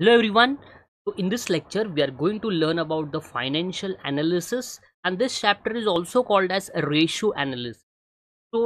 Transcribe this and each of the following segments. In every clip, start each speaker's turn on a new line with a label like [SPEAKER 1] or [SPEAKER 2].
[SPEAKER 1] hello everyone so in this lecture we are going to learn about the financial analysis and this chapter is also called as ratio analysis so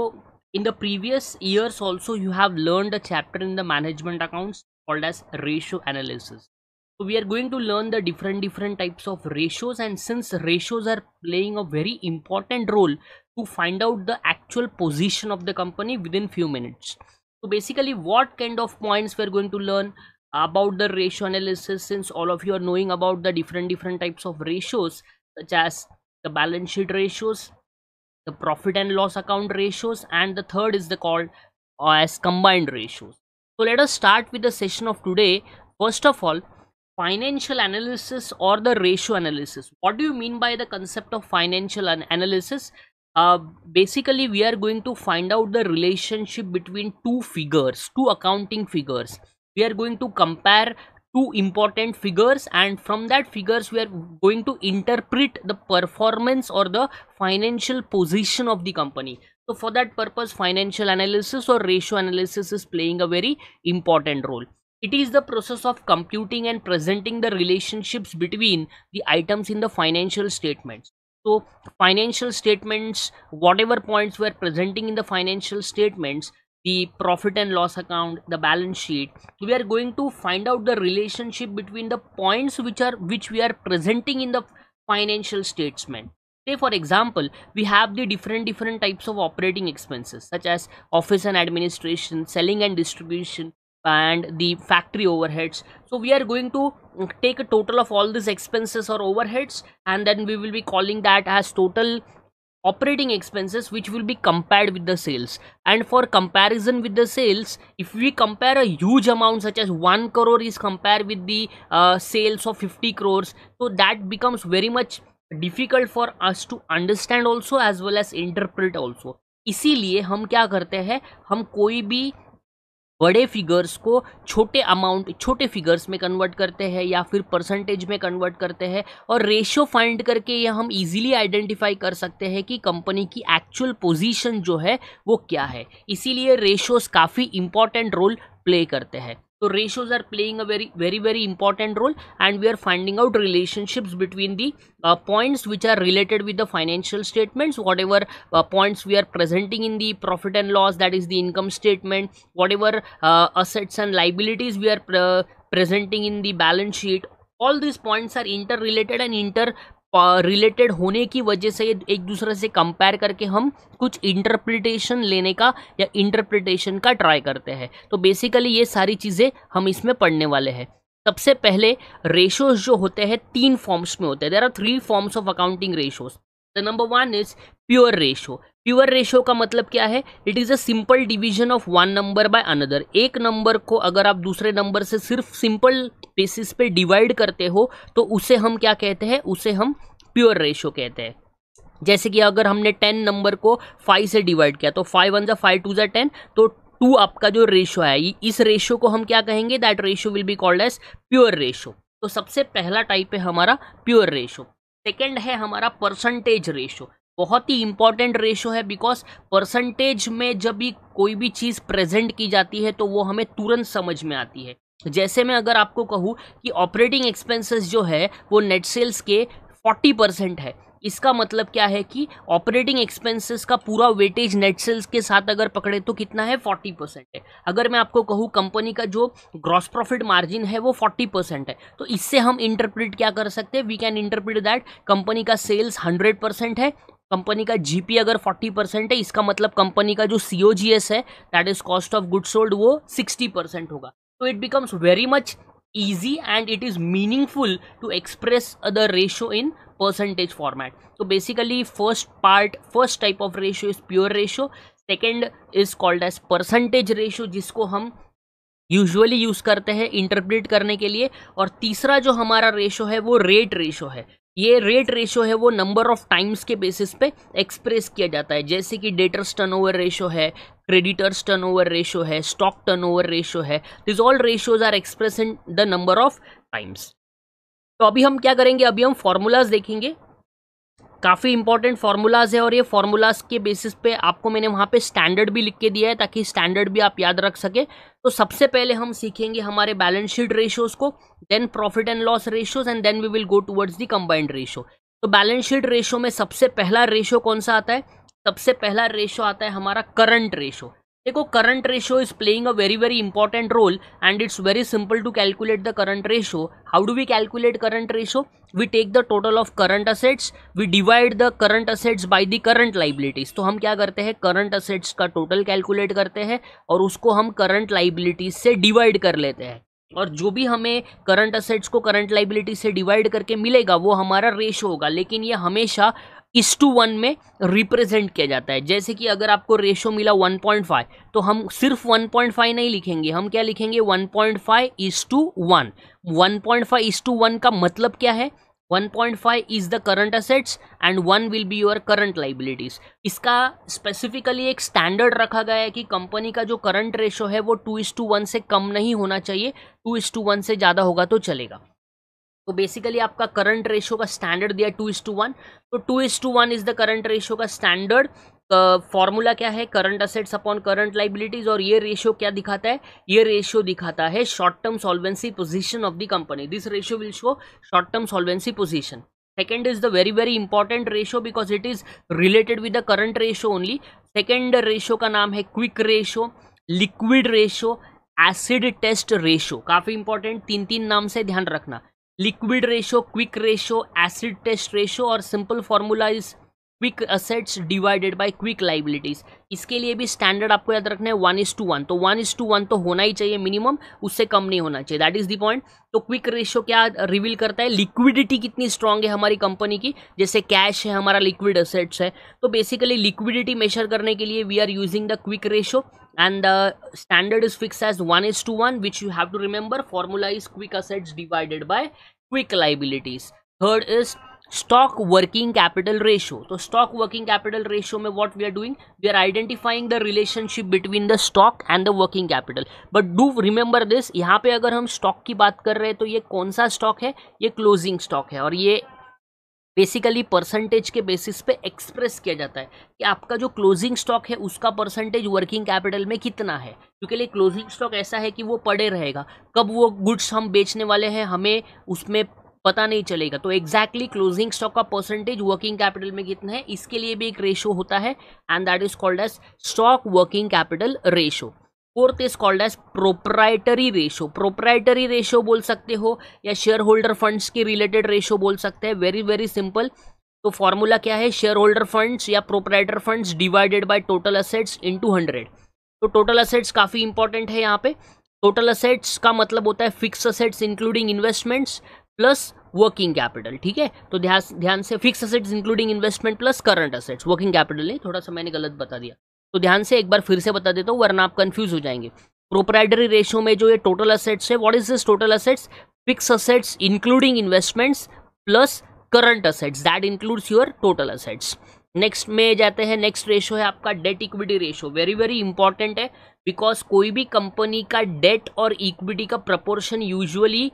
[SPEAKER 1] in the previous years also you have learned a chapter in the management accounts called as ratio analysis so we are going to learn the different different types of ratios and since ratios are playing a very important role to find out the actual position of the company within few minutes so basically what kind of points we're going to learn about the ratio analysis since all of you are knowing about the different different types of ratios such as the balance sheet ratios the profit and loss account ratios and the third is the called uh, as combined ratios so let us start with the session of today first of all financial analysis or the ratio analysis what do you mean by the concept of financial an analysis uh, basically we are going to find out the relationship between two figures two accounting figures we are going to compare two important figures and from that figures we are going to interpret the performance or the financial position of the company so for that purpose financial analysis or ratio analysis is playing a very important role it is the process of computing and presenting the relationships between the items in the financial statements so financial statements whatever points we are presenting in the financial statements the profit and loss account the balance sheet we are going to find out the relationship between the points which are which we are presenting in the financial statement say for example we have the different different types of operating expenses such as office and administration selling and distribution and the factory overheads so we are going to mm, take a total of all these expenses or overheads and then we will be calling that as total operating expenses which will be compared with the sales and for comparison with the sales if we compare a huge amount such as 1 crore is compared with the uh, sales of 50 crores so that becomes very much difficult for us to understand also as well as interpret also इसीलिए हम क्या करते हैं हम कोई भी बड़े figures को छोटे अमाउंट छोटे फिगर्स में कन्वर्ट करते हैं या फिर परसेंटेज में कन्वर्ट करते हैं और रेशियो फाइंड करके ये हम इजीली आइडेंटिफाई कर सकते हैं कि कंपनी की एक्चुअल पोजीशन जो है वो क्या है इसीलिए रेशियोज काफ़ी इंपॉर्टेंट रोल प्ले करते हैं so ratios are playing a very very very important role and we are finding out relationships between the uh, points which are related with the financial statements whatever uh, points we are presenting in the profit and loss that is the income statement whatever uh, assets and liabilities we are pre uh, presenting in the balance sheet all these points are interrelated and inter related होने की वजह से एक दूसरे से compare करके हम कुछ इंटरप्रिटेशन लेने का या इंटरप्रिटेशन का ट्राई करते हैं तो बेसिकली ये सारी चीज़ें हम इसमें पढ़ने वाले हैं सबसे पहले रेशोज जो होते हैं तीन फॉर्म्स में होते हैं there are three forms of accounting ratios the number one is pure ratio pure ratio का मतलब क्या है it is a simple division of one number by another एक नंबर को अगर आप दूसरे नंबर से सिर्फ सिंपल बेसिस पे डिवाइड करते हो तो उसे हम क्या कहते हैं उसे हम प्योर रेशो कहते हैं जैसे कि अगर हमने टेन नंबर को फाइव से डिवाइड किया तो फाइव वन ज़ा फाइव टू जो टेन तो टू आपका जो रेशो है इस रेशो को हम क्या कहेंगे that ratio will be called as pure ratio तो सबसे पहला टाइप है हमारा प्योर रेशो सेकेंड है हमारा परसेंटेज रेशो बहुत ही इंपॉर्टेंट रेशो है बिकॉज परसेंटेज में जब भी कोई भी चीज़ प्रेजेंट की जाती है तो वो हमें तुरंत समझ में आती है जैसे मैं अगर आपको कहूँ कि ऑपरेटिंग एक्सपेंसेस जो है वो नेट सेल्स के 40 परसेंट है इसका मतलब क्या है कि ऑपरेटिंग एक्सपेंसेस का पूरा वेटेज नेट सेल्स के साथ अगर पकड़े तो कितना है 40 परसेंट है अगर मैं आपको कहूँ कंपनी का जो ग्रॉस प्रॉफिट मार्जिन है वो 40 परसेंट है तो इससे हम इंटरप्रिट क्या कर सकते हैं we can interpret that company का सेल्स 100 परसेंट है कंपनी का जीपी अगर 40 परसेंट है इसका मतलब कंपनी का जो सी ओ जी एस है that is cost of good sold वो 60 परसेंट होगा तो it becomes very much easy and it is meaningful to express other ratio in percentage format तो basically first part first type of ratio is pure ratio second is called as percentage ratio जिसको हम usually use करते हैं interpret करने के लिए और तीसरा जो हमारा रेशो है वो रेट रेशो है ये रेट रेशो है वो नंबर ऑफ टाइम्स के बेसिस पे एक्सप्रेस किया जाता है जैसे कि डेटर्स टर्नओवर रेशो है क्रेडिटर्स टर्नओवर रेशो है स्टॉक टर्नओवर रेशो है these all ratios are express in the number of times तो अभी हम क्या करेंगे अभी हम फॉर्मूलाज देखेंगे काफ़ी इंपॉर्टेंट फार्मूलाज है और ये फार्मूलाज के बेसिस पे आपको मैंने वहाँ पे स्टैंडर्ड भी लिख के दिया है ताकि स्टैंडर्ड भी आप याद रख सके तो सबसे पहले हम सीखेंगे हमारे बैलेंस शीट रेशियोज को then profit and loss ratios and then we will go towards the combined ratio तो बैलेंस शीट रेशियो में सबसे पहला रेशियो कौन सा आता है सबसे पहला रेशियो आता है हमारा करंट रेशियो देखो current ratio is playing a very very important role and it's very simple to calculate the current ratio how do we calculate current ratio we take the total of current assets we divide the current assets by the current liabilities तो हम क्या करते हैं current assets का total calculate करते हैं और उसको हम करंट लाइबिलिटीज से डिवाइड कर लेते हैं और जो भी हमें करंट असेट्स को करंट लाइबिलिटी से डिवाइड करके मिलेगा वो हमारा रेशो होगा लेकिन ये हमेशा इस टू वन में रिप्रेजेंट किया जाता है जैसे कि अगर आपको रेशो मिला 1.5 तो हम सिर्फ 1.5 नहीं लिखेंगे हम क्या लिखेंगे 1.5 point five is to one one point five is to one का मतलब क्या है 1.5 is the current assets and one will be your current liabilities इसका स्पेसिफिकली एक स्टैंडर्ड रखा गया है कि कंपनी का जो करंट रेशो है वो टू इज टू वन से कम नहीं होना चाहिए टू इज टू वन से ज़्यादा होगा तो चलेगा तो बेसिकली आपका करंट रेशो का स्टैंडर्ड दिया टू इज टू वन तो two is to one is the current ratio का स्टैंडर्ड फॉर्मूला uh, क्या है current assets upon current liabilities और ये रेशियो क्या दिखाता है ये रेशियो दिखाता है short term solvency position of the company this ratio will show short term solvency position second is the very very important ratio because it is related with the current ratio only second ratio का नाम है quick ratio liquid ratio acid test ratio काफ़ी important तीन तीन नाम से ध्यान रखना liquid ratio quick ratio acid test ratio और simple formula is quick assets divided bye quick liabilities इसके लिए भी स्टैंडर्ड आपको याद रखना है वन इज टू वन तो वन इज टू वन तो होना ही चाहिए मिनिमम उससे कम नहीं होना चाहिए दैट इज द पॉइंट तो क्विक रेशियो क्या रिवील करता है लिक्विडिटी कितनी स्ट्रांग है हमारी कंपनी की जैसे कैश है हमारा लिक्विड असेट्स है तो बेसिकली लिक्विडिटी मेजर करने के लिए we are using the quick ratio and the standard is fixed as 1 is to 1 which you have to remember formula is quick assets divided by quick liabilities third is stock working capital ratio so stock working capital ratio mein what we are doing we are identifying the relationship between the stock and the working capital but do remember this यहाँ पे अगर हम stock की बात कर रहे हैं तो ये कौन सा stock है ये closing stock है और ये बेसिकली परसेंटेज के बेसिस पे एक्सप्रेस किया जाता है कि आपका जो क्लोजिंग स्टॉक है उसका परसेंटेज वर्किंग कैपिटल में कितना है क्योंकि लिए क्लोजिंग स्टॉक ऐसा है कि वो पड़े रहेगा कब वो गुड्स हम बेचने वाले हैं हमें उसमें पता नहीं चलेगा तो एग्जैक्टली क्लोजिंग स्टॉक का परसेंटेज वर्किंग कैपिटल में कितना है इसके लिए भी एक रेशो होता है and that is called as stock working capital ratio fourth is called as proprietary ratio proprietary ratio बोल सकते हो या शेयर होल्डर फंड्स के रिलेटेड रेशो बोल सकते हैं वेरी वेरी सिंपल तो फॉर्मूला क्या है शेयर होल्डर फंड्स या proprietor funds divided by total assets into hundred तो टोटल असेट्स काफ़ी इंपॉर्टेंट है यहाँ पे टोटल असेट्स का मतलब होता है fix assets including investments plus working capital ठीक है तो ध्यान ध्यान से fix assets including investment plus current assets working capital नहीं थोड़ा सा मैंने गलत बता दिया तो ध्यान से एक बार फिर से बता देता हूँ वरना आप कन्फ्यूज हो जाएंगे प्रोपराइटरी रेशियो में जो ये टोटल असेट्स है what is this total assets fix assets including investments plus current assets that includes your total assets next में जाते हैं नेक्स्ट रेशो है आपका debt equity ratio very very important है बिकॉज कोई भी कंपनी का डेट और इक्विटी का प्रपोर्शन यूजुअली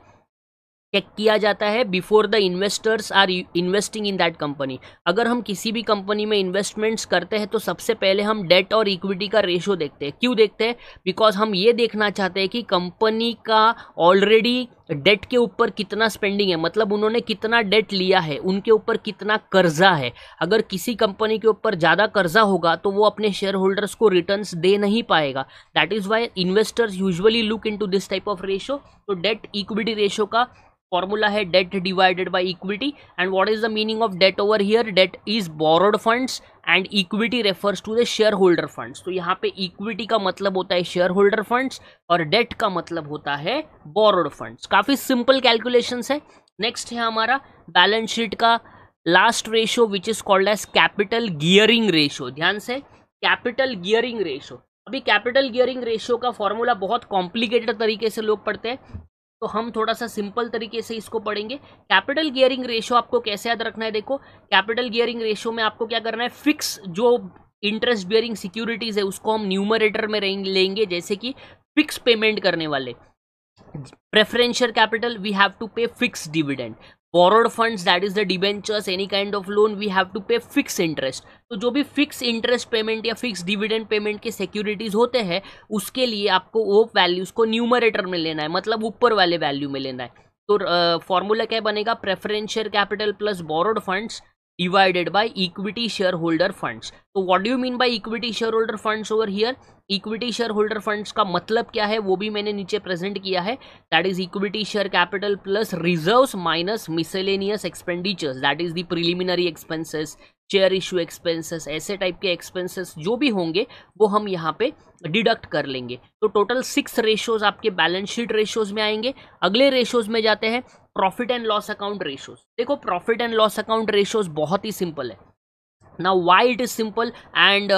[SPEAKER 1] चेक किया जाता है before the investors are investing in that company अगर हम किसी भी कंपनी में इन्वेस्टमेंट्स करते हैं तो सबसे पहले हम डेट और इक्विटी का रेशो देखते हैं क्यों देखते हैं बिकॉज हम ये देखना चाहते हैं कि कंपनी का ऑलरेडी डेट के ऊपर कितना स्पेंडिंग है मतलब उन्होंने कितना डेट लिया है उनके ऊपर कितना कर्जा है अगर किसी कंपनी के ऊपर ज़्यादा कर्जा होगा तो वो अपने शेयर होल्डर्स को रिटर्न्स दे नहीं पाएगा that is why investors usually look in this type of ratio तो डेट इक्विटी रेशो का फॉर्मूला है debt divided by equity and what is the meaning of debt over here debt is borrowed funds and equity refers to the share holder funds तो यहाँ पे equity का मतलब होता है शेयर होल्डर फंड्स और डेट का मतलब होता है बोरोड फंड्स काफ़ी सिंपल कैलकुलेशन है नेक्स्ट है हमारा बैलेंस शीट का last ratio which is called as capital gearing ratio ध्यान से कैपिटल गियरिंग रेशो अभी कैपिटल गियरिंग रेशियो का फॉर्मूला बहुत कॉम्प्लिकेटेड तरीके से लोग पढ़ते हैं तो हम थोड़ा सा सिंपल तरीके से इसको पढ़ेंगे कैपिटल गियरिंग रेशो आपको कैसे याद रखना है देखो कैपिटल गियरिंग रेशो में आपको क्या करना है फिक्स जो इंटरेस्ट बियरिंग सिक्योरिटीज़ है उसको हम न्यूमरेटर में लेंगे जैसे कि फिक्स पेमेंट करने वाले preferential capital we have to pay fix dividend borrowed funds that is the debentures any kind of loan we have to pay fix interest तो जो भी फिक्स इंटरेस्ट पेमेंट या फिक्स डिविडेंड पेमेंट के securities होते हैं उसके लिए आपको वो वैल्यूज को न्यूमरेटर में लेना है मतलब ऊपर वाले वैल्यू में लेना है तो फॉर्मूला uh, क्या बनेगा preferential capital plus borrowed funds divided by equity shareholder funds तो what do you mean by equity shareholder funds over here equity shareholder funds का मतलब क्या है वो भी मैंने नीचे present किया है That is equity share capital plus reserves minus miscellaneous expenditures that is the preliminary expenses share issue expenses ऐसे टाइप के एक्सपेंसेस जो भी होंगे वो हम यहाँ पे डिडक्ट कर लेंगे तो टोटल सिक्स रेशियोज आपके बैलेंस शीट रेशियोज में आएंगे अगले रेशियोज में जाते हैं profit and loss account ratios देखो profit and loss account ratios बहुत ही सिंपल है ना why it is simple and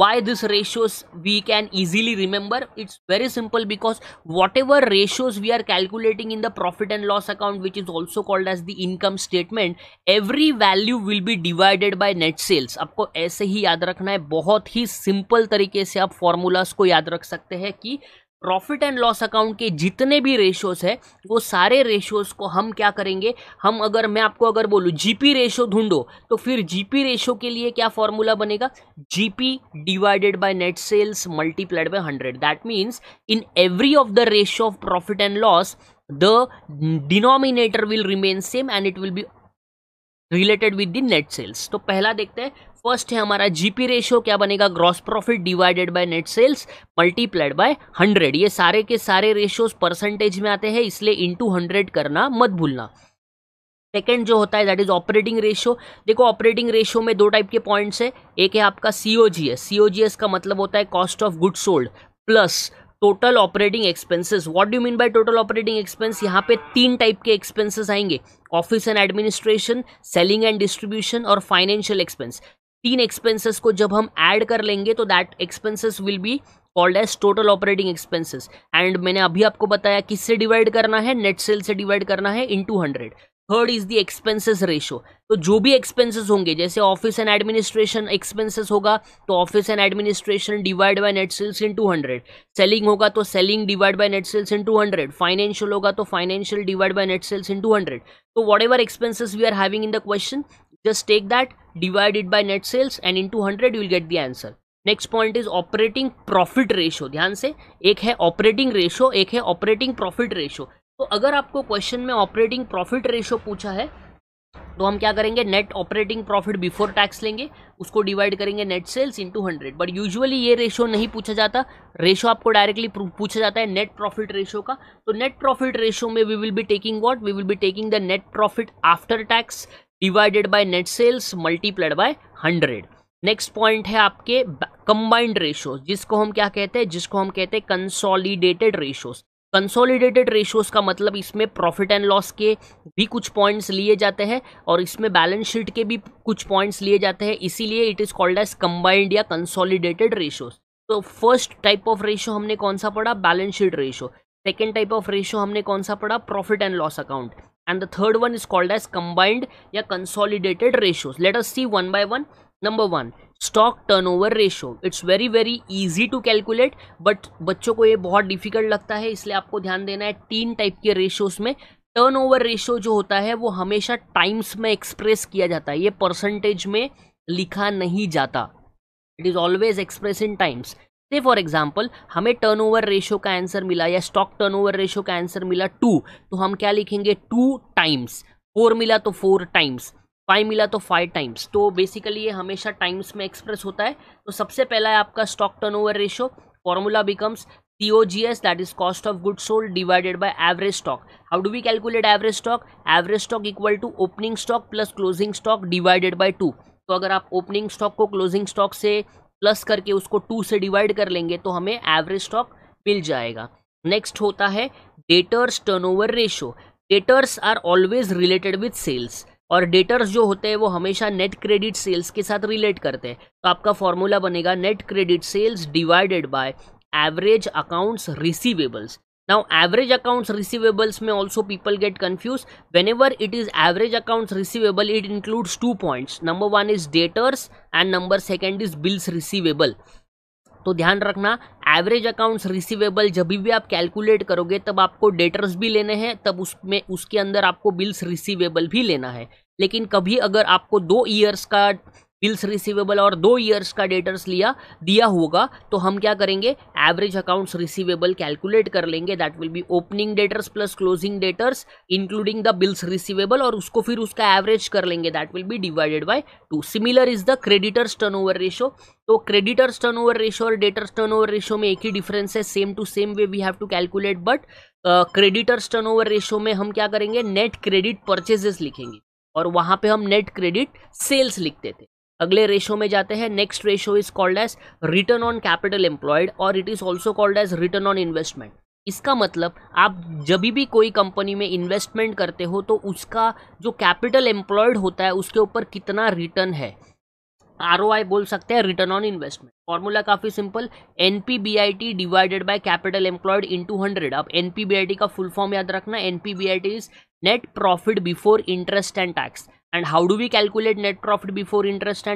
[SPEAKER 1] why this ratios we can easily remember it's very simple because what ratios we are calculating in the profit and loss account which is also called as the income statement every value will be divided by net sales आपको ऐसे ही याद रखना है बहुत ही simple तरीके से आप फॉर्मूलाज को याद रख सकते हैं कि प्रॉफिट एंड लॉस अकाउंट के जितने भी रेशोस है वो सारे रेशोस को हम क्या करेंगे हम अगर मैं आपको अगर बोलूँ जीपी रेशो ढूंढो तो फिर जीपी रेशो के लिए क्या फॉर्मूला बनेगा GP divided by net sales multiplied by hundred that means in every of the ratio of profit and loss the denominator will remain same and it will be related with the net sales तो पहला देखते हैं first है हमारा GP ratio क्या बनेगा gross profit divided by net sales multiplied by hundred ये सारे के सारे रेशियोज परसेंटेज में आते हैं इसलिए इंटू हंड्रेड करना मत भूलना सेकेंड जो होता है दैट इज ऑपरेटिंग रेशियो देखो ऑपरेटिंग रेशियो में दो टाइप के पॉइंट्स है एक है आपका सी ओ का मतलब होता है cost of good sold plus total operating expenses what do mean by total operating expense यहाँ पे तीन टाइप के एक्सपेंसेस आएंगे office and administration selling and distribution और फाइनेंशियल एक्सपेंस तीन एक्सपेंसेस को जब हम ऐड कर लेंगे तो that expenses will be called as total operating expenses and मैंने अभी आपको बताया किससे डिवाइड करना है नेट सेल से डिवाइड करना है into hundred third is the expenses ratio तो जो भी एक्सपेंसेस होंगे जैसे ऑफिस एंड एडमिनिस्ट्रेशन एक्सपेंसेस होगा तो office and administration divide by net sales into hundred selling होगा तो selling divide by net sales into hundred financial होगा तो financial divide by net sales into hundred तो what expenses we are having in the question just take that divided by net sales and into hundred you get the answer next point is operating profit ratio ध्यान से एक है operating ratio एक है operating profit ratio तो अगर आपको question में ऑपरेटिंग प्रॉफिट रेशो पूछा है तो हम क्या करेंगे net operating profit before tax लेंगे उसको डिवाइड करेंगे net sales into hundred but usually ये रेशो नहीं पूछा जाता रेशो आपको डायरेक्टली पूछा जाता है नेट प्रॉफिट रेशो का तो नेट प्रॉफिट रेशो में we will be taking what we will be taking the net profit after tax divided by net sales multiplied by hundred next point है आपके combined ratios जिसको हम क्या कहते हैं जिसको हम कहते हैं कंसोलिडेटेड रेशोज कंसोलिडेटेड रेशियोज का मतलब इसमें प्रॉफिट एंड लॉस के भी कुछ पॉइंट्स लिए जाते हैं और इसमें बैलेंस शीट के भी कुछ पॉइंट्स लिए जाते हैं इसीलिए it is called as combined या कंसोलिडेटेड रेशियोज तो फर्स्ट टाइप ऑफ रेशियो हमने कौन सा पढ़ा balance sheet ratio second type of ratio हमने कौन सा पढ़ा profit and loss account and the third one is called as combined या consolidated ratios let us see one by one number one stock turnover ratio it's very very easy to calculate but बच्चों को ये बहुत difficult लगता है इसलिए आपको ध्यान देना है तीन टाइप के रेशोज में टर्नओवर रेशो जो होता है वो हमेशा टाइम्स में एक्सप्रेस किया जाता है ये परसेंटेज में लिखा नहीं जाता it is always express in times से फॉर एग्जाम्पल हमें टर्न ओवर रेशो का आंसर मिला या स्टॉक टर्न ओवर रेशो का आंसर मिला टू तो हम क्या लिखेंगे टू टाइम्स फोर मिला तो फोर टाइम्स फाइव मिला तो फाइव टाइम्स तो बेसिकली ये हमेशा टाइम्स में एक्सप्रेस होता है तो सबसे पहला है आपका stock turnover ratio formula becomes C O G S that is cost of good sold divided by average stock how do we calculate average stock average stock equal to opening stock plus closing stock divided by two तो अगर आप opening stock को closing stock से plus करके उसको to से divide कर लेंगे तो हमें एवरेज स्टॉक मिल जाएगा नेक्स्ट होता है debtors turnover ratio debtors are always related with sales और डेटर्स जो होते हैं वो हमेशा नेट क्रेडिट सेल्स के साथ रिलेट करते हैं तो आपका फॉर्मूला बनेगा net credit sales divided by average accounts receivables now average accounts receivables में also people get confuse when it is average accounts receivable it includes two points number one is debtors and number second is bills receivable तो ध्यान रखना average accounts receivable जब भी आप calculate करोगे तब आपको डेटर्स भी लेने हैं तब उसमें उसके अंदर आपको बिल्स रिसीवेबल भी लेना है लेकिन कभी अगर आपको दो ईयर्स का बिल्स रिसीवेबल और दो ईयर्स का डेटर्स लिया दिया होगा तो हम क्या करेंगे एवरेज अकाउंट्स रिसीवेबल कैलकुलेट कर लेंगे that will be opening debtors plus closing debtors including the bills receivable और उसको फिर उसका एवरेज कर लेंगे that will be divided by two similar is the creditors over ratio तो क्रेडिटर्स ओवर रेशो और डेटर्स ओवर रेशो में एक ही डिफरेंस है same to same way we have to calculate but creditors over ratio में हम क्या करेंगे नेट क्रेडिट परचेजेस लिखेंगे और वहां पे हम नेट क्रेडिट सेल्स लिखते थे अगले रेशो में जाते हैं next ratio is called as return on capital employed और it is also called as return on investment इसका मतलब आप जब भी कोई कंपनी में इन्वेस्टमेंट करते हो तो उसका जो कैपिटल एम्प्लॉयड होता है उसके ऊपर कितना रिटर्न है आर बोल सकते हैं रिटर्न ऑन इन्वेस्टमेंट फॉर्मूला काफ़ी simple N P B I T divided by capital employed into hundred आप N P B I T का फुल फॉर्म याद रखना N P B I T is net profit before net profit before interest and tax and how do we calculate net profit before interest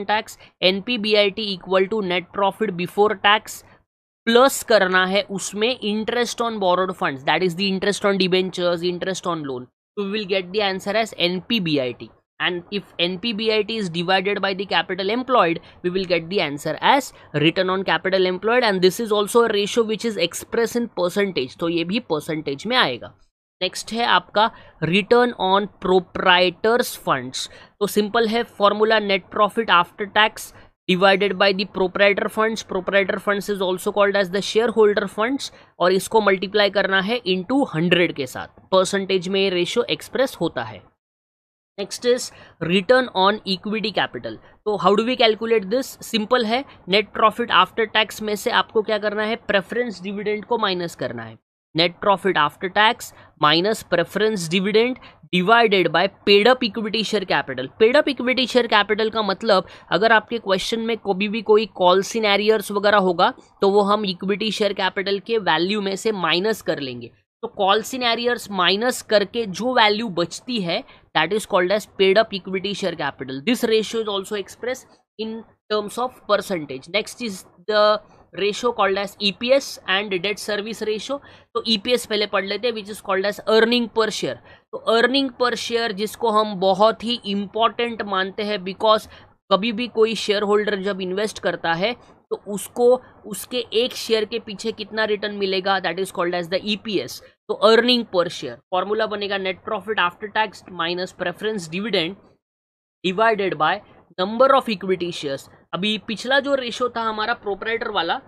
[SPEAKER 1] B I T equal to net profit before tax plus करना है उसमें interest on borrowed fund that is the interest on debentures interest on loan we will get the answer as N P B I T and if N P B I T is divided by the capital employed we will get the answer as return on capital employed and this is also ratio which is express in percentage तो ये भी percentage में आएगा next है आपका return on proprietors funds तो simple है formula net profit after tax divided by the proprietor funds proprietor funds is also called as the share holder funds और इसको मल्टीप्लाई करना है इनटू हंड्रेड के साथ परसेंटेज में ये रेशियो एक्सप्रेस होता है next is return on equity capital तो how do we calculate this simple है नेट प्रॉफिट आफ्टर टैक्स में से आपको क्या करना है प्रेफरेंस डिविडेंड को माइनस करना है net profit after tax minus preference dividend divided by paid up equity share capital paid up equity share capital का मतलब अगर आपके क्वेश्चन में कभी भी कोई कॉल सिनेरियर्स वगैरह होगा तो वो हम इक्विटी शेयर कैपिटल के वैल्यू में से माइनस कर लेंगे तो कॉल सिनेरियर्स माइनस करके जो वैल्यू बचती है that is called as paid up equity share capital this ratio is also express in terms of percentage next is the ratio called as EPS and debt service ratio तो EPS e पहले पढ़ लेते हैं which is called as earning per share तो earning per share जिसको हम बहुत ही इंपॉर्टेंट मानते हैं बिकॉज कभी भी कोई शेयर होल्डर जब इन्वेस्ट करता है तो उसको उसके एक शेयर के पीछे कितना रिटर्न मिलेगा that is called as the EPS तो अर्निंग पर शेयर फॉर्मूला बनेगा net profit after tax minus preference dividend divided by number of equity shares अभी पिछला जो रेशो था हमारा प्रोपराइटर वाला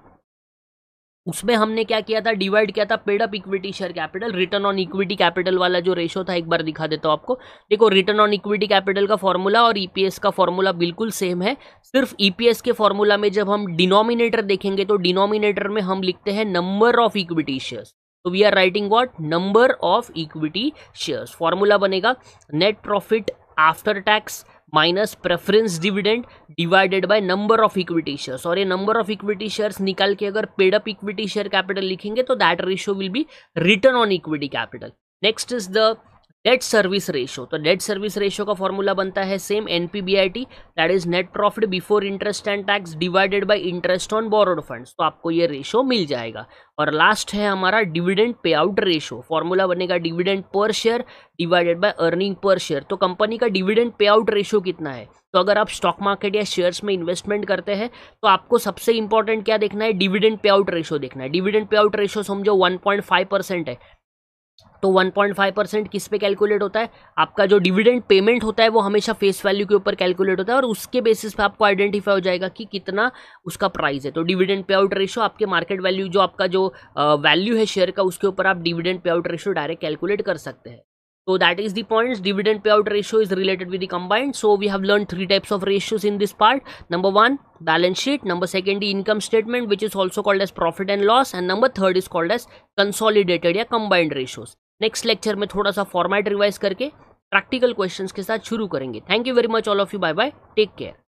[SPEAKER 1] उसमें हमने क्या किया था डिवाइड किया था paid up equity share capital return on equity capital वाला जो रेशो था एक बार दिखा देता हूँ आपको देखो रिटर्न ऑन इक्विटी कैपिटल का फॉर्मूला और ईपीएस e का फॉर्मूला बिल्कुल सेम है सिर्फ ईपीएस e के फॉर्मूला में जब हम डिनोमिनेटर देखेंगे तो डिनोमिनेटर में हम लिखते हैं नंबर ऑफ इक्विटी शेयर्स तो we are writing what number of equity shares formula बनेगा net profit after tax minus preference dividend divided by number of equity shares और ये नंबर ऑफ इक्विटी शेयर्स निकाल के अगर पेडअप इक्विटी शेयर कैपिटल लिखेंगे तो that ratio will be return on equity capital next is the debt service ratio तो debt service ratio का formula बनता है same N P B I T that is net profit before interest and tax divided by interest on borrowed funds तो आपको ये ratio मिल जाएगा और last है हमारा dividend pay out ratio formula बनेगा dividend per share divided by earning per share तो company का डिविडेंड पे आउट रेशो कितना है तो अगर आप स्टॉक मार्केट या शेयर्स में इन्वेस्टमेंट करते हैं तो आपको सबसे इंपॉर्टेंट क्या देखना है डिविडेंड पे आउट रेशो देखना है डिविडेंड पे आउट रेशो समझो फाइव परसेंट है तो 1.5 परसेंट किस पे कैलकुलेट होता है आपका जो डिविडेंड पेमेंट होता है वो हमेशा फेस वैल्यू के ऊपर कैलकुलेट होता है और उसके बेसिस पे आपको आइडेंटिफाई हो जाएगा कि कितना उसका प्राइस है तो डिविडेंड पे आउट रेशो आपके मार्केट वैल्यू जो आपका जो वैल्यू है शेयर का उसके ऊपर आप dividend pay out ratio direct calculate कर सकते हैं So that is the points. Dividend payout ratio is related with the combined. So we have learned three types of ratios in this part. Number one, balance sheet. Number second, the income statement, which is also called as profit and loss. And number third is called as consolidated या combined ratios. Next lecture में थोड़ा सा format revise करके practical questions के साथ शुरू करेंगे. Thank you very much all of you. Bye bye. Take care.